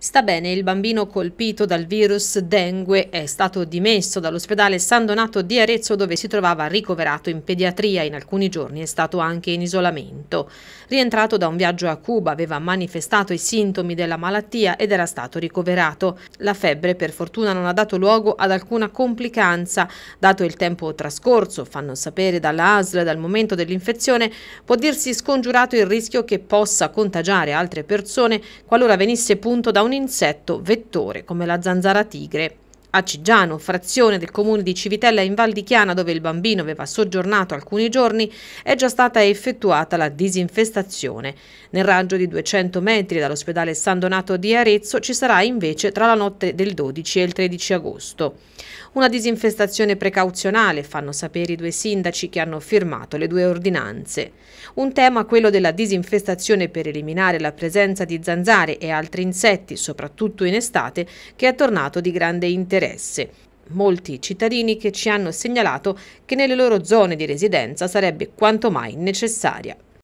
Sta bene, il bambino colpito dal virus dengue è stato dimesso dall'ospedale San Donato di Arezzo dove si trovava ricoverato in pediatria. In alcuni giorni è stato anche in isolamento. Rientrato da un viaggio a Cuba aveva manifestato i sintomi della malattia ed era stato ricoverato. La febbre per fortuna non ha dato luogo ad alcuna complicanza. Dato il tempo trascorso, fanno sapere dalla ASL dal momento dell'infezione, può dirsi scongiurato il rischio che possa contagiare altre persone qualora venisse punto da un un insetto vettore come la zanzara tigre a Cigiano, frazione del comune di Civitella in Val di Chiana dove il bambino aveva soggiornato alcuni giorni, è già stata effettuata la disinfestazione. Nel raggio di 200 metri dall'ospedale San Donato di Arezzo ci sarà invece tra la notte del 12 e il 13 agosto. Una disinfestazione precauzionale, fanno sapere i due sindaci che hanno firmato le due ordinanze. Un tema quello della disinfestazione per eliminare la presenza di zanzare e altri insetti, soprattutto in estate, che è tornato di grande interesse interesse. Molti cittadini che ci hanno segnalato che nelle loro zone di residenza sarebbe quanto mai necessaria